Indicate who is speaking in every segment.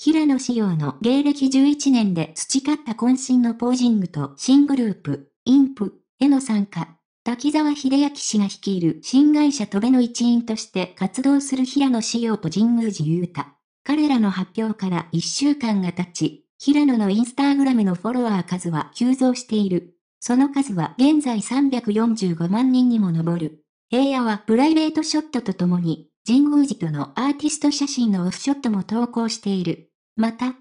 Speaker 1: 平野紫耀の芸歴11年で培った渾身のポージングと新グループ、インプへの参加。滝沢秀明氏が率いる新会社戸部の一員として活動する平野紫耀と神宮寺優太。彼らの発表から1週間が経ち、平野のインスタグラムのフォロワー数は急増している。その数は現在345万人にも上る。平野はプライベートショットとともに、神宮寺とのアーティスト写真のオフショットも投稿している。また、7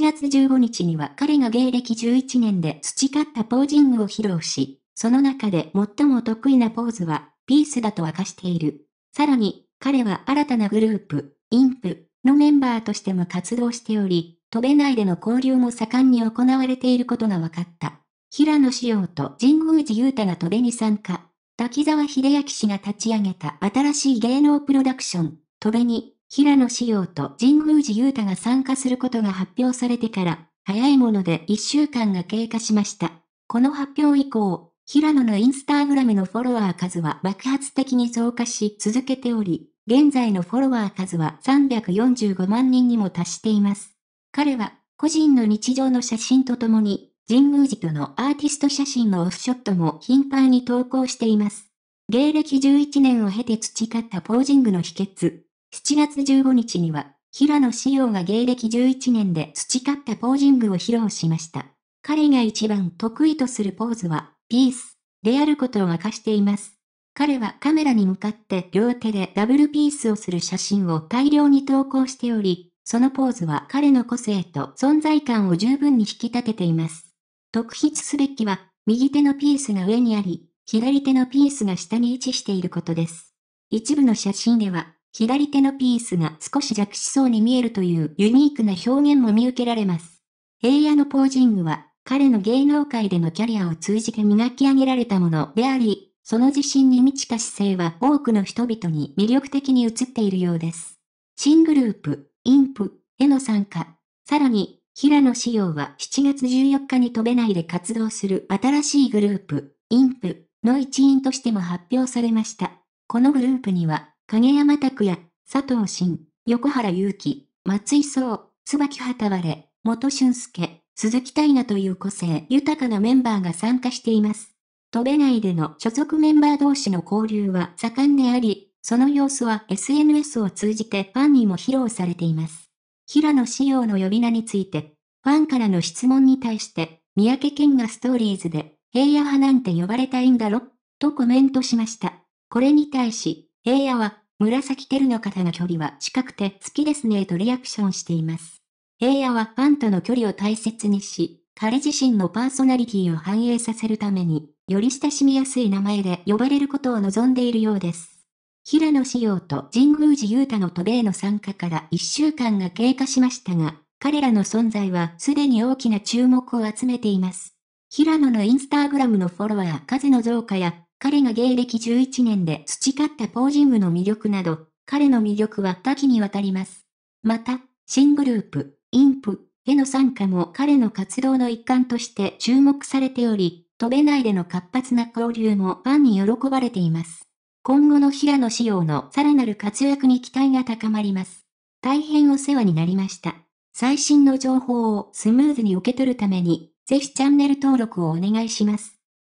Speaker 1: 月15日には彼が芸歴11年で培ったポージングを披露し、その中で最も得意なポーズは、ピースだと明かしている。さらに、彼は新たなグループ、インプのメンバーとしても活動しており、飛べないでの交流も盛んに行われていることが分かった。平野志耀と神宮寺雄太が飛べに参加。滝沢秀明氏が立ち上げた新しい芸能プロダクション、飛べに平野紫耀と神宮寺優太が参加することが発表されてから、早いもので1週間が経過しました。この発表以降、平野のインスタグラムのフォロワー数は爆発的に増加し続けており、現在のフォロワー数は345万人にも達しています。彼は、個人の日常の写真とともに、神宮寺とのアーティスト写真のオフショットも頻繁に投稿しています。芸歴11年を経て培ったポージングの秘訣。7月15日には、平野紫耀が芸歴11年で培ったポージングを披露しました。彼が一番得意とするポーズは、ピース、であることを明かしています。彼はカメラに向かって両手でダブルピースをする写真を大量に投稿しており、そのポーズは彼の個性と存在感を十分に引き立てています。特筆すべきは、右手のピースが上にあり、左手のピースが下に位置していることです。一部の写真では、左手のピースが少し弱しそうに見えるというユニークな表現も見受けられます。平野のポージングは、彼の芸能界でのキャリアを通じて磨き上げられたものであり、その自信に満ちた姿勢は多くの人々に魅力的に映っているようです。新グループ、インプへの参加、さらに、平野紫耀は7月14日に飛べないで活動する新しいグループ、インプの一員としても発表されました。このグループには、影山拓也、佐藤慎、横原祐希、松井壮、椿畑割、元俊介、鈴木大奈という個性豊かなメンバーが参加しています。飛べないでの所属メンバー同士の交流は盛んであり、その様子は SNS を通じてファンにも披露されています。平野仕様の呼び名について、ファンからの質問に対して、三宅健がストーリーズで、平野派なんて呼ばれたいんだろとコメントしました。これに対し、平野は、紫テルの方の距離は近くて好きですねとリアクションしています。平野はファンとの距離を大切にし、彼自身のパーソナリティを反映させるために、より親しみやすい名前で呼ばれることを望んでいるようです。平野仕様と神宮寺雄太の渡米の参加から1週間が経過しましたが、彼らの存在はすでに大きな注目を集めています。平野のインスタグラムのフォロワー数の増加や彼が芸歴11年で培ったポージングの魅力など、彼の魅力は多岐にわたります。また、新グループ、インプへの参加も彼の活動の一環として注目されており、飛べないでの活発な交流もファンに喜ばれています。今後の平野仕様のさらなる活躍に期待が高まります。大変お世話になりました。最新の情報をスムーズに受け取るために、ぜひチャンネル登録をお願いします。